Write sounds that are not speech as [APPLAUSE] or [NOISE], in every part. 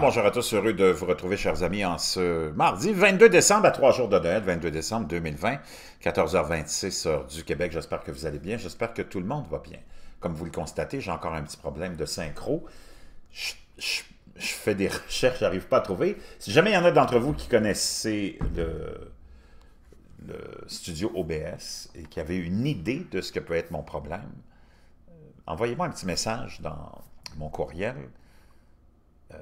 bonjour à tous, heureux de vous retrouver, chers amis, en ce mardi 22 décembre, à trois jours de Noël, 22 décembre 2020, 14h26 heure du Québec. J'espère que vous allez bien, j'espère que tout le monde va bien. Comme vous le constatez, j'ai encore un petit problème de synchro. Je, fais des [LAUGHS] recherches, n'arrive pas à trouver. Si jamais il y en a d'entre vous qui connaissez le, studio OBS et qui avez une idée de ce que peut être mon problème, euh, envoyez-moi un petit message dans mon courriel. Euh,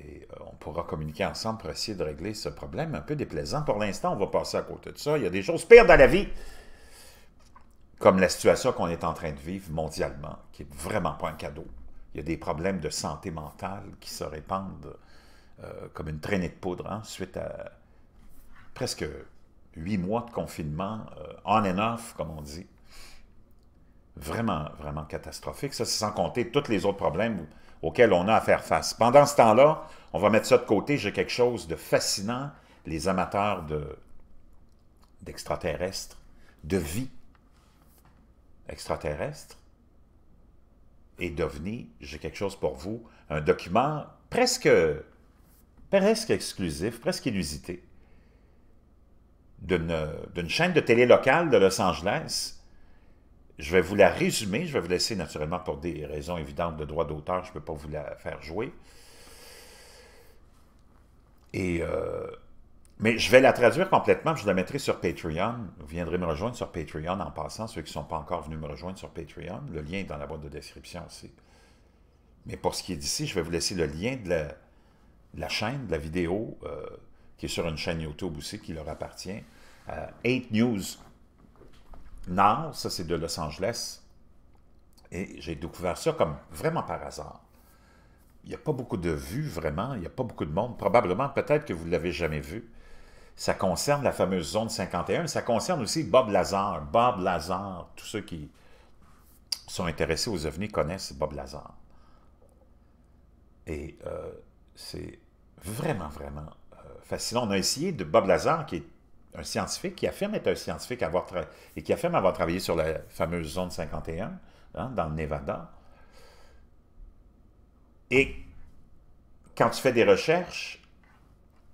et euh, on pourra communiquer ensemble pour essayer de régler ce problème un peu déplaisant. Pour l'instant, on va passer à côté de ça. Il y a des choses pires dans la vie, comme la situation qu'on est en train de vivre mondialement, qui n'est vraiment pas un cadeau. Il y a des problèmes de santé mentale qui se répandent euh, comme une traînée de poudre hein, suite à presque huit mois de confinement, euh, on and off, comme on dit vraiment, vraiment catastrophique. Ça, c'est sans compter tous les autres problèmes auxquels on a à faire face. Pendant ce temps-là, on va mettre ça de côté. J'ai quelque chose de fascinant. Les amateurs d'extraterrestres, de, de vie extraterrestre et d'OVNI, j'ai quelque chose pour vous. Un document presque, presque exclusif, presque inusité d'une chaîne de télé locale de Los Angeles je vais vous la résumer, je vais vous laisser naturellement pour des raisons évidentes de droit d'auteur, je ne peux pas vous la faire jouer. Euh, mais je vais la traduire complètement, je la mettrai sur Patreon. Vous viendrez me rejoindre sur Patreon en passant, ceux qui ne sont pas encore venus me rejoindre sur Patreon. Le lien est dans la boîte de description aussi. Mais pour ce qui est d'ici, je vais vous laisser le lien de la, chaîne, de la vidéo, euh, qui est sur une chaîne YouTube aussi, qui leur appartient. 8 euh, News Nord, ça c'est de Los Angeles. Et j'ai découvert ça comme vraiment par hasard. Il n'y a pas beaucoup de vues, vraiment. Il n'y a pas beaucoup de monde. Probablement, peut-être que vous ne l'avez jamais vu. Ça concerne la fameuse zone 51, ça concerne aussi Bob Lazar. Bob Lazar, tous ceux qui sont intéressés aux ovnis connaissent Bob Lazar. Et euh, c'est vraiment, vraiment euh, fascinant. On a essayé de Bob Lazar, qui est un scientifique qui affirme être un scientifique avoir et qui affirme avoir travaillé sur la fameuse zone 51, hein, dans le Nevada. Et quand tu fais des recherches,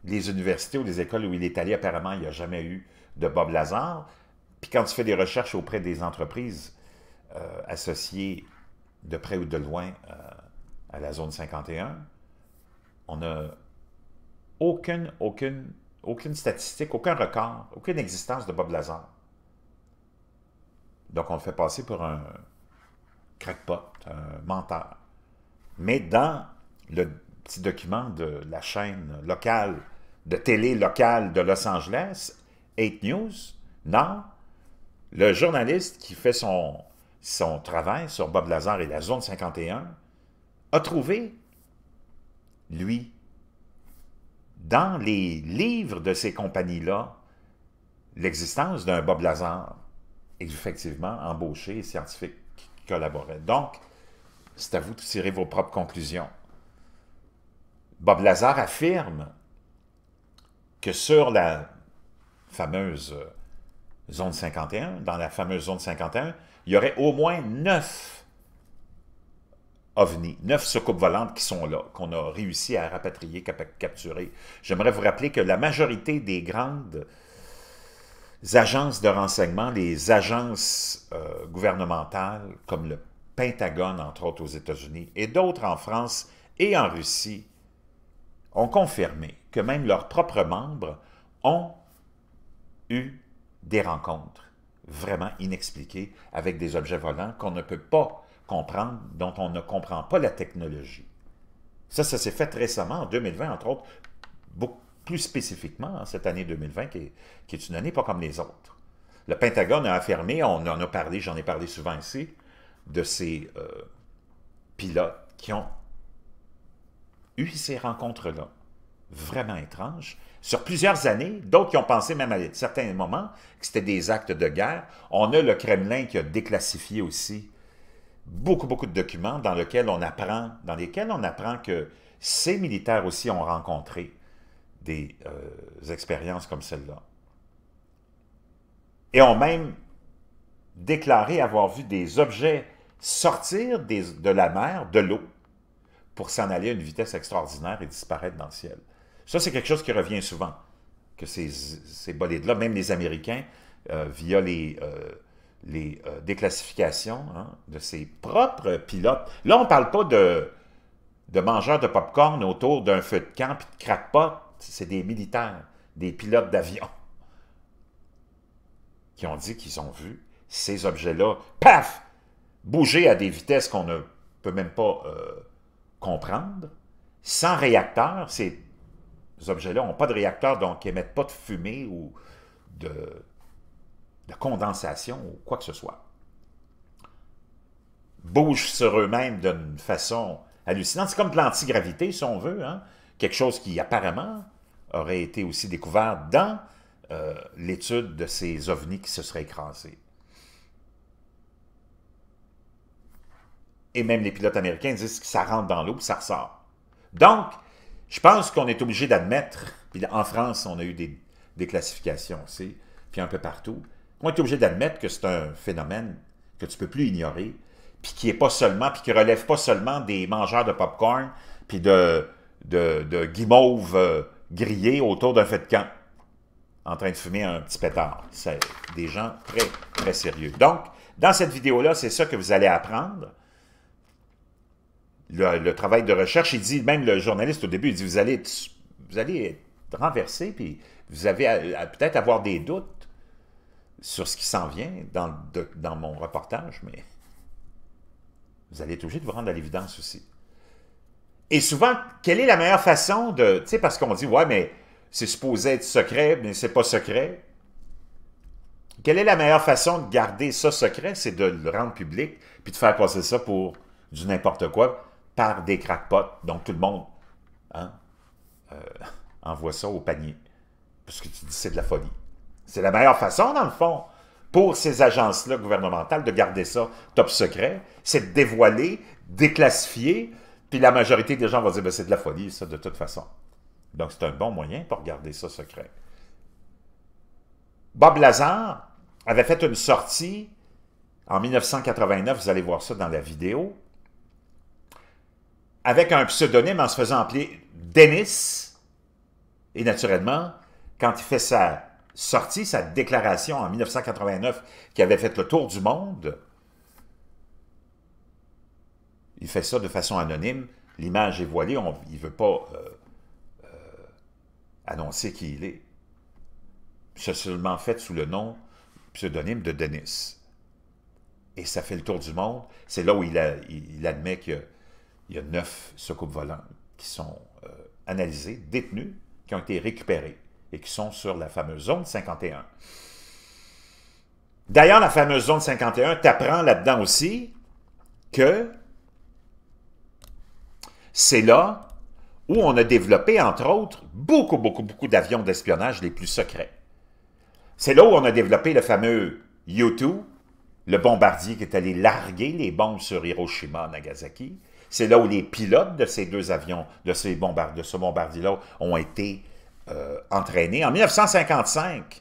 les universités ou les écoles où il est allé, apparemment, il n'y a jamais eu de Bob Lazar. Puis quand tu fais des recherches auprès des entreprises euh, associées de près ou de loin euh, à la zone 51, on n'a aucune, aucune aucune statistique, aucun record, aucune existence de Bob Lazar. Donc, on le fait passer pour un crackpot, un menteur. Mais dans le petit document de la chaîne locale, de télé locale de Los Angeles, 8 News, non, le journaliste qui fait son, son travail sur Bob Lazar et la Zone 51 a trouvé, lui, dans les livres de ces compagnies-là l'existence d'un Bob Lazar, effectivement embauché et scientifique qui collaborait. Donc, c'est à vous de tirer vos propres conclusions. Bob Lazar affirme que sur la fameuse zone 51, dans la fameuse zone 51, il y aurait au moins neuf OVNI. Neuf soucoupes volantes qui sont là, qu'on a réussi à rapatrier, capturer. J'aimerais vous rappeler que la majorité des grandes agences de renseignement, les agences euh, gouvernementales, comme le Pentagone, entre autres aux États-Unis, et d'autres en France et en Russie, ont confirmé que même leurs propres membres ont eu des rencontres vraiment inexpliquées avec des objets volants qu'on ne peut pas comprendre dont on ne comprend pas la technologie. Ça, ça s'est fait récemment, en 2020, entre autres, beaucoup plus spécifiquement, hein, cette année 2020, qui est, une année pas comme les autres. Le Pentagone a affirmé, on en a parlé, j'en ai parlé souvent ici, de ces euh, pilotes qui ont eu ces rencontres-là, vraiment étranges, sur plusieurs années, d'autres qui ont pensé même à certains moments que c'était des actes de guerre. On a le Kremlin qui a déclassifié aussi beaucoup, beaucoup de documents dans lesquels on apprend, dans lesquels on apprend que ces militaires aussi ont rencontré des euh, expériences comme celle-là. Et ont même déclaré avoir vu des objets sortir de la mer, de l'eau, pour s'en aller à une vitesse extraordinaire et disparaître dans le ciel. Ça, c'est quelque chose qui revient souvent, que ces, ces bolides-là, même les Américains, euh, via les, euh, les euh, déclassifications hein, de ses propres pilotes. Là, on ne parle pas de, de mangeurs de pop-corn autour d'un feu de camp et de crackpot. C'est des militaires, des pilotes d'avion qui ont dit qu'ils ont vu ces objets-là, paf, bouger à des vitesses qu'on ne peut même pas euh, comprendre. Sans réacteur, ces objets-là n'ont pas de réacteur, donc ils n'émettent pas de fumée ou de de condensation ou quoi que ce soit, bougent sur eux-mêmes d'une façon hallucinante. C'est comme de l'antigravité, si on veut, hein. quelque chose qui apparemment aurait été aussi découvert dans euh, l'étude de ces ovnis qui se seraient écrasés. Et même les pilotes américains disent que ça rentre dans l'eau ça ressort. Donc, je pense qu'on est obligé d'admettre, puis en France, on a eu des, des classifications aussi, puis un peu partout, on est obligé d'admettre que c'est un phénomène que tu ne peux plus ignorer, puis qui est pas seulement, puis qui relève pas seulement des mangeurs de popcorn, puis de, de, guimauves euh, autour d'un feu de camp, en train de fumer un petit pétard. C'est des gens très, très sérieux. Donc, dans cette vidéo-là, c'est ça que vous allez apprendre. Le, travail de recherche, il dit, même le journaliste au début, il dit, vous allez, vous allez être renversé, puis vous allez peut-être avoir des doutes sur ce qui s'en vient dans, dans mon reportage, mais vous allez être de vous rendre à l'évidence aussi. Et souvent, quelle est la meilleure façon de... Tu sais, parce qu'on dit, ouais, mais c'est supposé être secret, mais c'est pas secret. Quelle est la meilleure façon de garder ça secret? C'est de le rendre public, puis de faire passer ça pour du n'importe quoi par des crackpots. Donc, tout le monde hein, euh, envoie ça au panier. Parce que tu dis, c'est de la folie. C'est la meilleure façon, dans le fond, pour ces agences-là gouvernementales de garder ça top secret, c'est de dévoiler, déclassifier, puis la majorité des gens vont dire ben, c'est de la folie, ça, de toute façon. Donc, c'est un bon moyen pour garder ça secret. Bob Lazar avait fait une sortie en 1989, vous allez voir ça dans la vidéo, avec un pseudonyme en se faisant appeler Dennis. Et naturellement, quand il fait sa sorti sa déclaration en 1989 qui avait fait le tour du monde, il fait ça de façon anonyme, l'image est voilée, on, il ne veut pas euh, euh, annoncer qui il est. C'est seulement fait sous le nom pseudonyme de Denis. Et ça fait le tour du monde. C'est là où il, admet qu'il y, a neuf secoupes volantes qui sont analysés, euh, analysées, détenues, qui ont été récupérées et qui sont sur la fameuse zone 51. D'ailleurs, la fameuse zone 51 t'apprend là-dedans aussi que c'est là où on a développé, entre autres, beaucoup, beaucoup, beaucoup d'avions d'espionnage les plus secrets. C'est là où on a développé le fameux U-2, le bombardier qui est allé larguer les bombes sur Hiroshima, Nagasaki. C'est là où les pilotes de ces deux avions, de, ces bombardiers, de ce bombardier-là, ont été euh, en 1955,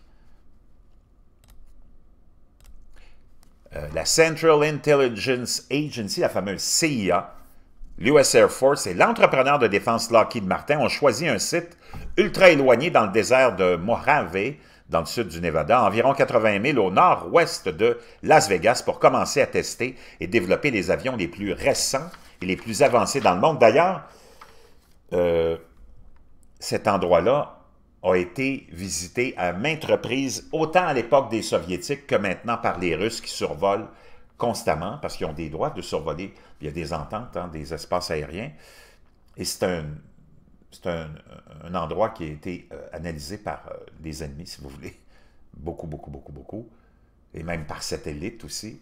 euh, la Central Intelligence Agency, la fameuse CIA, l'US Air Force et l'entrepreneur de défense Lockheed Martin ont choisi un site ultra éloigné dans le désert de Mojave, dans le sud du Nevada, environ 80 000 au nord-ouest de Las Vegas, pour commencer à tester et développer les avions les plus récents et les plus avancés dans le monde. D'ailleurs, euh, cet endroit-là a été visité à maintes reprises, autant à l'époque des Soviétiques que maintenant par les Russes qui survolent constamment, parce qu'ils ont des droits de survoler. Il y a des ententes, hein, des espaces aériens. Et c'est un, endroit qui a été euh, analysé par euh, des ennemis, si vous voulez. Beaucoup, beaucoup, beaucoup, beaucoup. Et même par satellite aussi.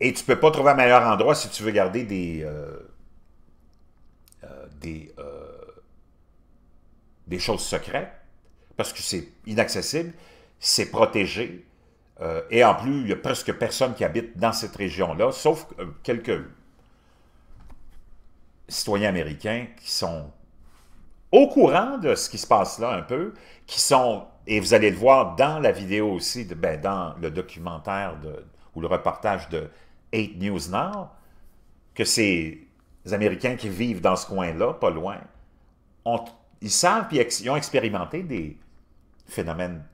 Et tu ne peux pas trouver un meilleur endroit si tu veux garder des, euh, des, des choses secrètes, parce que c'est inaccessible, c'est protégé, euh, et en plus, il n'y a presque personne qui habite dans cette région-là, sauf euh, quelques citoyens américains qui sont au courant de ce qui se passe là un peu, qui sont, et vous allez le voir dans la vidéo aussi, ben, dans le documentaire ou le reportage de 8 News Now, que ces Américains qui vivent dans ce coin-là, pas loin, ont ils savent, puis ils ont expérimenté des phénomènes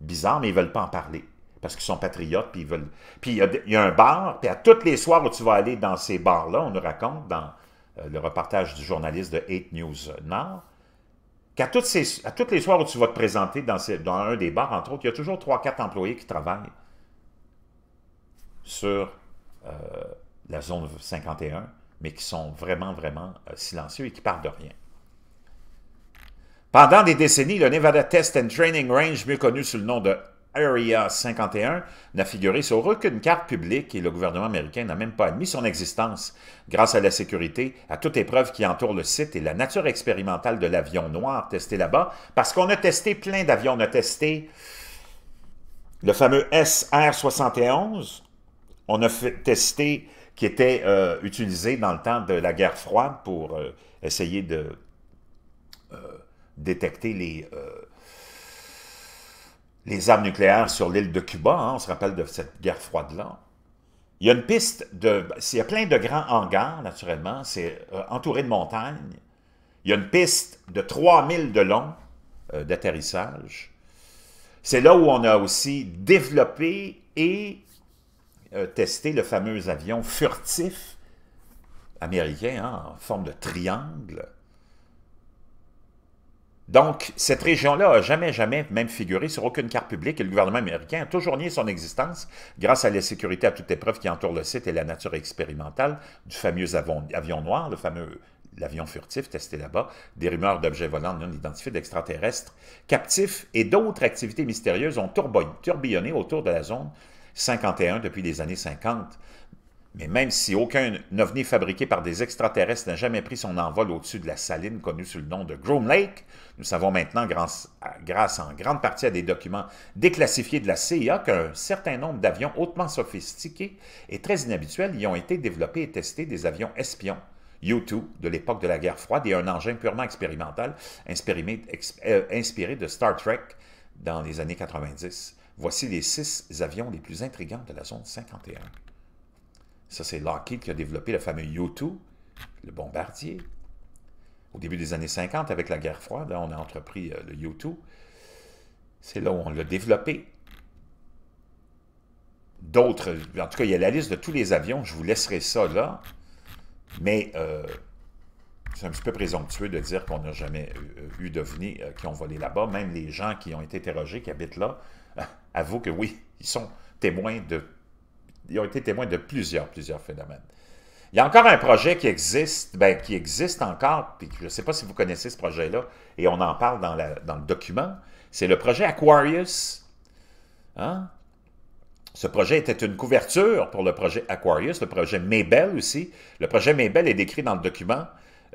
bizarres, mais ils ne veulent pas en parler. Parce qu'ils sont patriotes, puis ils veulent... Puis il y, a un bar, puis à toutes les soirs où tu vas aller dans ces bars-là, on nous raconte dans euh, le reportage du journaliste de 8 News Nord, qu'à toutes, les soirs où tu vas te présenter dans, un des bars, entre autres, il y a toujours 3-4 employés qui travaillent sur euh, la zone 51, mais qui sont vraiment, vraiment euh, silencieux et qui parlent de rien. Pendant des décennies, le Nevada Test and Training Range, mieux connu sous le nom de Area 51, n'a figuré sur aucune carte publique et le gouvernement américain n'a même pas admis son existence. Grâce à la sécurité, à toute épreuve qui entoure le site et la nature expérimentale de l'avion noir testé là-bas, parce qu'on a testé plein d'avions, on a testé le fameux SR-71, on a fait testé qui était euh, utilisé dans le temps de la guerre froide pour euh, essayer de euh, détecter les, euh, les armes nucléaires sur l'île de Cuba. Hein, on se rappelle de cette guerre froide-là. Il y a une piste de... Il y a plein de grands hangars, naturellement. C'est euh, entouré de montagnes. Il y a une piste de 3000 de long euh, d'atterrissage. C'est là où on a aussi développé et testé le fameux avion furtif américain hein, en forme de triangle donc, cette région-là n'a jamais, jamais même figuré sur aucune carte publique et le gouvernement américain a toujours nié son existence grâce à la sécurité à toute épreuve qui entoure le site et la nature expérimentale du fameux avion, noir, le fameux l'avion furtif testé là-bas, des rumeurs d'objets volants non identifiés d'extraterrestres captifs et d'autres activités mystérieuses ont tourbillonné autour de la zone 51 depuis les années 50. Mais même si aucun ovni fabriqué par des extraterrestres n'a jamais pris son envol au-dessus de la saline connue sous le nom de Groom Lake, nous savons maintenant, grâce, en grande partie à des documents déclassifiés de la CIA, qu'un certain nombre d'avions hautement sophistiqués et très inhabituels y ont été développés et testés des avions espions. U2 de l'époque de la guerre froide et un engin purement expérimental inspiré, euh, inspiré de Star Trek dans les années 90. Voici les six avions les plus intrigants de la zone 51. Ça, c'est Lockheed qui a développé le fameux U-2, le bombardier. Au début des années 50, avec la guerre froide, hein, on a entrepris euh, le U-2. C'est là où on l'a développé. D'autres, en tout cas, il y a la liste de tous les avions, je vous laisserai ça là, mais euh, c'est un petit peu présomptueux de dire qu'on n'a jamais euh, eu devenu qui ont volé là-bas. Même les gens qui ont été interrogés, qui habitent là, [LAUGHS] avouent que oui, ils sont témoins de ils ont été témoins de plusieurs, plusieurs phénomènes. Il y a encore un projet qui existe, ben, qui existe encore, puis je ne sais pas si vous connaissez ce projet-là, et on en parle dans, le document, c'est le projet Aquarius. Hein? Ce projet était une couverture pour le projet Aquarius, le projet Maybell aussi. Le projet Maybell est décrit dans le document.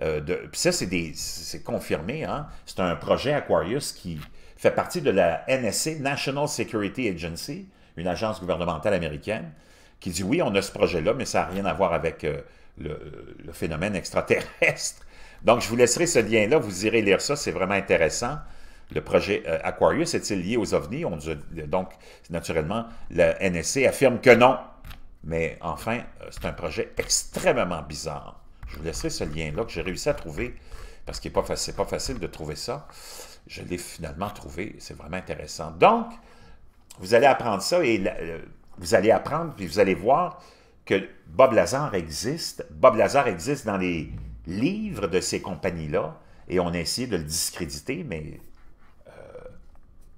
Euh, puis ça, c'est confirmé. Hein. C'est un projet Aquarius qui fait partie de la NSC, National Security Agency, une agence gouvernementale américaine qui dit oui, on a ce projet-là, mais ça n'a rien à voir avec euh, le, phénomène extraterrestre. [LAUGHS] Donc, je vous laisserai ce lien-là, vous irez lire ça, c'est vraiment intéressant. Le projet euh, Aquarius est-il lié aux ovnis? On, donc, naturellement, la NSC affirme que non. Mais enfin, euh, c'est un projet extrêmement bizarre. Je vous laisserai ce lien-là que j'ai réussi à trouver, parce que ce n'est pas facile de trouver ça. Je l'ai finalement trouvé, c'est vraiment intéressant. Donc, vous allez apprendre ça et vous allez apprendre, puis vous allez voir que Bob Lazar existe. Bob Lazar existe dans les livres de ces compagnies-là, et on a essayé de le discréditer, mais euh,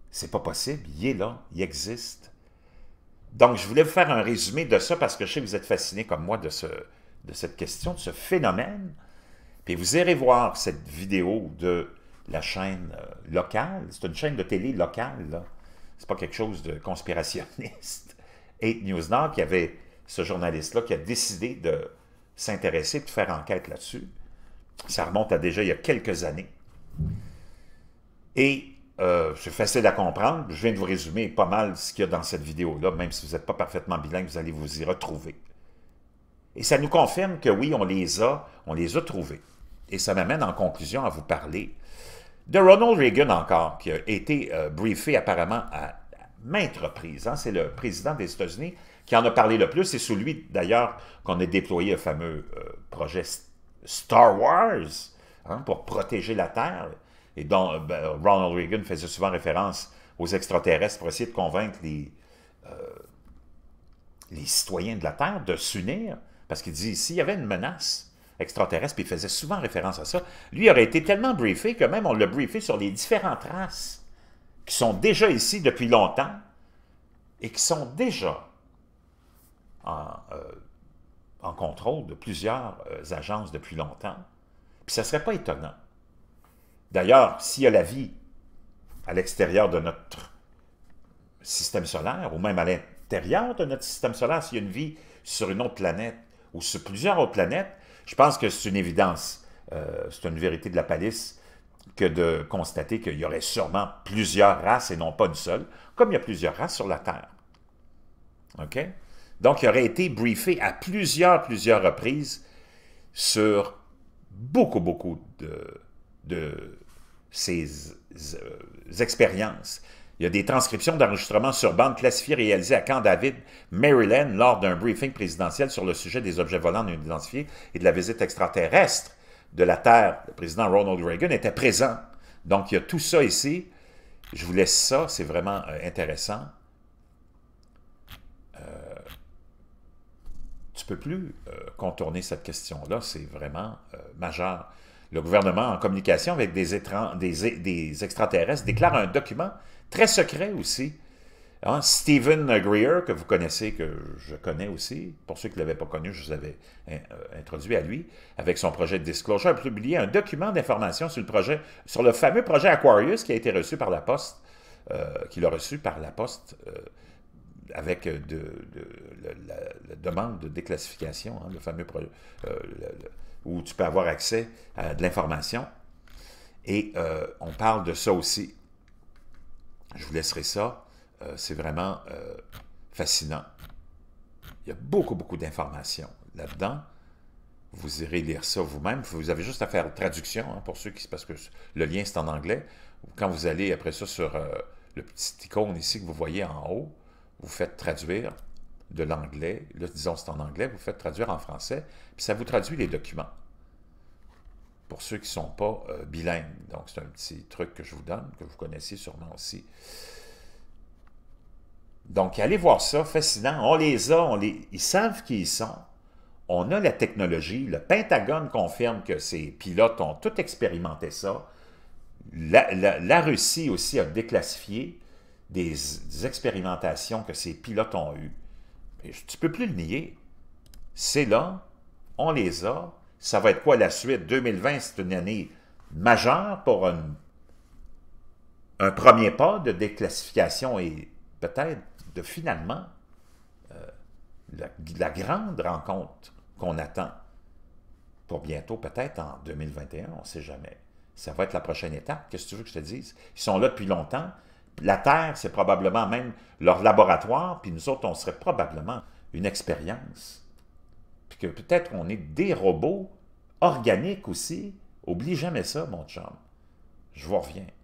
c'est pas possible. Il est là, il existe. Donc, je voulais vous faire un résumé de ça, parce que je sais que vous êtes fascinés comme moi de, ce, de cette question, de ce phénomène. Puis vous irez voir cette vidéo de la chaîne euh, locale. C'est une chaîne de télé locale, là. C'est pas quelque chose de conspirationniste. 8 News Now, qui avait ce journaliste-là qui a décidé de s'intéresser, de faire enquête là-dessus. Ça remonte à déjà il y a quelques années. Et euh, c'est facile à comprendre. Je viens de vous résumer pas mal ce qu'il y a dans cette vidéo-là, même si vous n'êtes pas parfaitement bilingue, vous allez vous y retrouver. Et ça nous confirme que oui, on les a, on les a trouvés. Et ça m'amène en conclusion à vous parler de Ronald Reagan encore, qui a été euh, briefé apparemment à maintes hein. C'est le président des États-Unis qui en a parlé le plus. C'est sous d'ailleurs, qu'on a déployé le fameux euh, projet Star Wars hein, pour protéger la Terre, et dont euh, ben, Ronald Reagan faisait souvent référence aux extraterrestres pour essayer de convaincre les, euh, les citoyens de la Terre de s'unir, parce qu'il dit, s'il y avait une menace extraterrestre, puis il faisait souvent référence à ça, lui aurait été tellement briefé que même on l'a briefé sur les différentes races qui sont déjà ici depuis longtemps et qui sont déjà en, euh, contrôle de plusieurs euh, agences depuis longtemps. Puis ça ne serait pas étonnant. D'ailleurs, s'il y a la vie à l'extérieur de notre système solaire, ou même à l'intérieur de notre système solaire, s'il y a une vie sur une autre planète ou sur plusieurs autres planètes, je pense que c'est une évidence, euh, c'est une vérité de la palisse que de constater qu'il y aurait sûrement plusieurs races et non pas une seule, comme il y a plusieurs races sur la Terre. OK? Donc, il aurait été briefé à plusieurs, plusieurs reprises sur beaucoup, beaucoup de, ces euh, expériences. Il y a des transcriptions d'enregistrements sur bande classifiées réalisées à Camp David, Maryland, lors d'un briefing présidentiel sur le sujet des objets volants non identifiés et de la visite extraterrestre de la Terre, le président Ronald Reagan, était présent. Donc, il y a tout ça ici. Je vous laisse ça, c'est vraiment euh, intéressant. Euh, tu peux plus euh, contourner cette question-là, c'est vraiment euh, majeur. Le gouvernement, en communication avec des, des extraterrestres, déclare un document très secret aussi ah, Stephen Greer, que vous connaissez, que je connais aussi, pour ceux qui ne l'avaient pas connu, je vous avais hein, euh, introduit à lui, avec son projet de Disclosure, a publié un document d'information sur le projet, sur le fameux projet Aquarius qui a été reçu par la Poste, euh, qu'il a reçu par la Poste euh, avec de, la, demande de déclassification, hein, le fameux projet, euh, où tu peux avoir accès à de l'information. Et on parle de ça aussi. Je vous laisserai ça. Euh, c'est vraiment euh, fascinant. Il y a beaucoup, beaucoup d'informations là-dedans. Vous irez lire ça vous-même. Vous avez juste à faire traduction, hein, pour ceux qui... Parce que le lien, c'est en anglais. Quand vous allez, après ça, sur euh, le petit icône ici que vous voyez en haut, vous faites traduire de l'anglais. Là, disons, c'est en anglais. Vous faites traduire en français. Puis ça vous traduit les documents pour ceux qui ne sont pas bilingues. Donc, c'est un petit truc que je vous donne, que vous connaissez sûrement aussi. Donc, allez voir ça, fascinant. On les a, ils savent qui ils sont. On a la technologie. Le Pentagone confirme que ces pilotes ont tout expérimenté ça. La, Russie aussi a déclassifié des, expérimentations que ces pilotes ont eues. tu ne peux plus le nier. C'est là, on les a. Ça va être quoi la suite? 2020, c'est une année majeure pour un premier pas de déclassification et peut-être de finalement euh, la, grande rencontre qu'on attend pour bientôt, peut-être en 2021, on ne sait jamais. Ça va être la prochaine étape. Qu'est-ce que tu veux que je te dise? Ils sont là depuis longtemps. La Terre, c'est probablement même leur laboratoire, puis nous autres, on serait probablement une expérience. Puis que peut-être on est des robots organiques aussi. Oublie jamais ça, mon chum. Je vous reviens.